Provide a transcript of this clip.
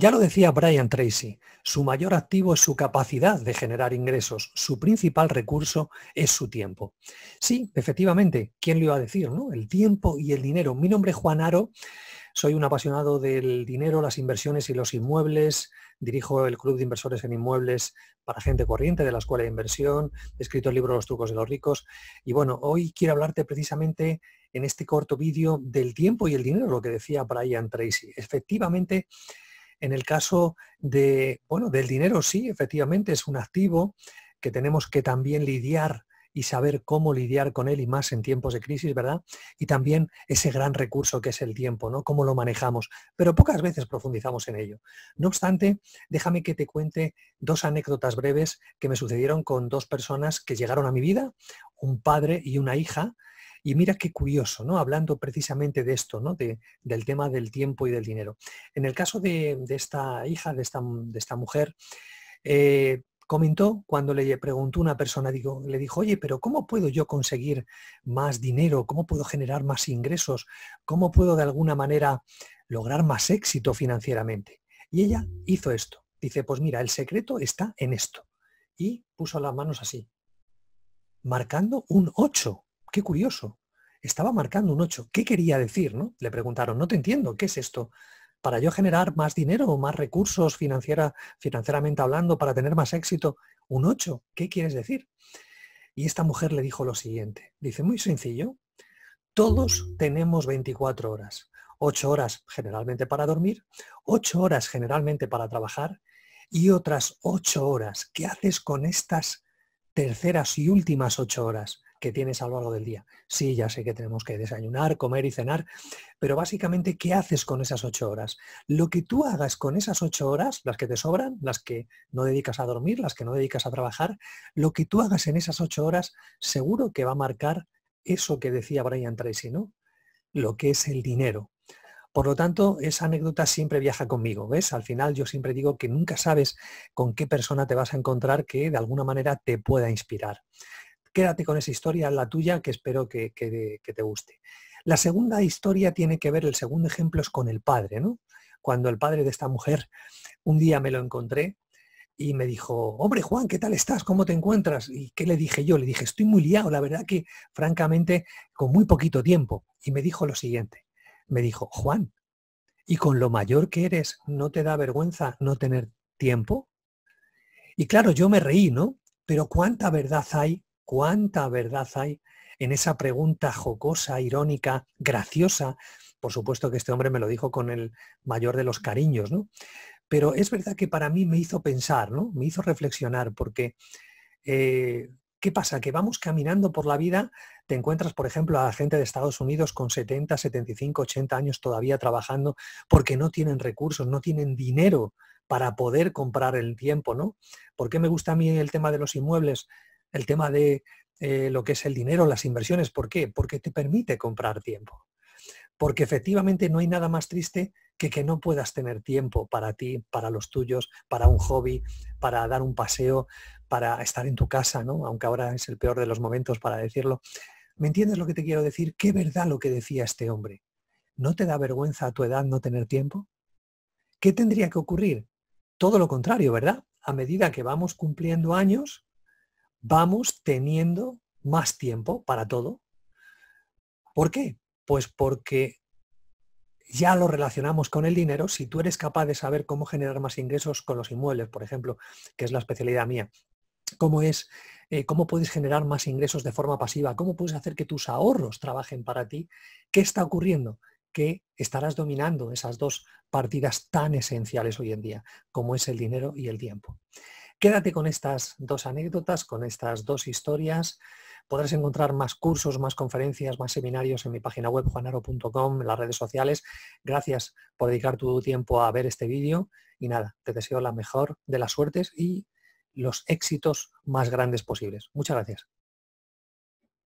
Ya lo decía Brian Tracy, su mayor activo es su capacidad de generar ingresos, su principal recurso es su tiempo. Sí, efectivamente, ¿quién lo iba a decir? No? El tiempo y el dinero. Mi nombre es Juan Aro, soy un apasionado del dinero, las inversiones y los inmuebles, dirijo el Club de Inversores en Inmuebles para gente corriente de la Escuela de Inversión, he escrito el libro Los trucos de los ricos y bueno, hoy quiero hablarte precisamente en este corto vídeo del tiempo y el dinero, lo que decía Brian Tracy. Efectivamente, en el caso de, bueno, del dinero, sí, efectivamente es un activo que tenemos que también lidiar y saber cómo lidiar con él y más en tiempos de crisis, ¿verdad? Y también ese gran recurso que es el tiempo, ¿no? Cómo lo manejamos, pero pocas veces profundizamos en ello. No obstante, déjame que te cuente dos anécdotas breves que me sucedieron con dos personas que llegaron a mi vida, un padre y una hija, y mira qué curioso, ¿no? Hablando precisamente de esto, ¿no? del tema del tiempo y del dinero. En el caso de, esta hija, de esta, mujer, eh, comentó cuando le preguntó una persona, digo, le dijo, oye, pero ¿cómo puedo yo conseguir más dinero? ¿Cómo puedo generar más ingresos? ¿Cómo puedo de alguna manera lograr más éxito financieramente? Y ella hizo esto. Dice, pues mira, el secreto está en esto. Y puso las manos así, marcando un 8 qué curioso, estaba marcando un 8. ¿Qué quería decir? ¿no? Le preguntaron, no te entiendo, ¿qué es esto? ¿Para yo generar más dinero o más recursos financieramente hablando, para tener más éxito? Un 8, ¿qué quieres decir? Y esta mujer le dijo lo siguiente, dice, muy sencillo, todos tenemos 24 horas, 8 horas generalmente para dormir, 8 horas generalmente para trabajar y otras 8 horas. ¿Qué haces con estas terceras y últimas 8 horas? que tienes a lo largo del día. Sí, ya sé que tenemos que desayunar, comer y cenar, pero básicamente, ¿qué haces con esas ocho horas? Lo que tú hagas con esas ocho horas, las que te sobran, las que no dedicas a dormir, las que no dedicas a trabajar, lo que tú hagas en esas ocho horas seguro que va a marcar eso que decía Brian Tracy, ¿no? Lo que es el dinero. Por lo tanto, esa anécdota siempre viaja conmigo, ¿ves? Al final yo siempre digo que nunca sabes con qué persona te vas a encontrar que de alguna manera te pueda inspirar. Quédate con esa historia, la tuya, que espero que, te guste. La segunda historia tiene que ver, el segundo ejemplo es con el padre, ¿no? Cuando el padre de esta mujer, un día me lo encontré y me dijo, hombre Juan, ¿qué tal estás? ¿Cómo te encuentras? ¿Y qué le dije yo? Le dije, estoy muy liado, la verdad que francamente con muy poquito tiempo. Y me dijo lo siguiente, me dijo, Juan, ¿y con lo mayor que eres no te da vergüenza no tener tiempo? Y claro, yo me reí, ¿no? Pero cuánta verdad hay ¿Cuánta verdad hay en esa pregunta jocosa, irónica, graciosa? Por supuesto que este hombre me lo dijo con el mayor de los cariños, ¿no? Pero es verdad que para mí me hizo pensar, ¿no? Me hizo reflexionar, porque eh, ¿qué pasa? Que vamos caminando por la vida, te encuentras, por ejemplo, a gente de Estados Unidos con 70, 75, 80 años todavía trabajando porque no tienen recursos, no tienen dinero para poder comprar el tiempo, ¿no? ¿Por qué me gusta a mí el tema de los inmuebles? el tema de eh, lo que es el dinero, las inversiones. ¿Por qué? Porque te permite comprar tiempo. Porque efectivamente no hay nada más triste que que no puedas tener tiempo para ti, para los tuyos, para un hobby, para dar un paseo, para estar en tu casa, ¿no? Aunque ahora es el peor de los momentos para decirlo. ¿Me entiendes lo que te quiero decir? Qué verdad lo que decía este hombre. ¿No te da vergüenza a tu edad no tener tiempo? ¿Qué tendría que ocurrir? Todo lo contrario, ¿verdad? A medida que vamos cumpliendo años, vamos teniendo más tiempo para todo. ¿Por qué? Pues porque ya lo relacionamos con el dinero. Si tú eres capaz de saber cómo generar más ingresos con los inmuebles, por ejemplo, que es la especialidad mía, cómo es, eh, cómo puedes generar más ingresos de forma pasiva, cómo puedes hacer que tus ahorros trabajen para ti, ¿qué está ocurriendo? que estarás dominando esas dos partidas tan esenciales hoy en día, como es el dinero y el tiempo. Quédate con estas dos anécdotas, con estas dos historias. Podrás encontrar más cursos, más conferencias, más seminarios en mi página web juanaro.com, en las redes sociales. Gracias por dedicar tu tiempo a ver este vídeo y nada, te deseo la mejor de las suertes y los éxitos más grandes posibles. Muchas gracias.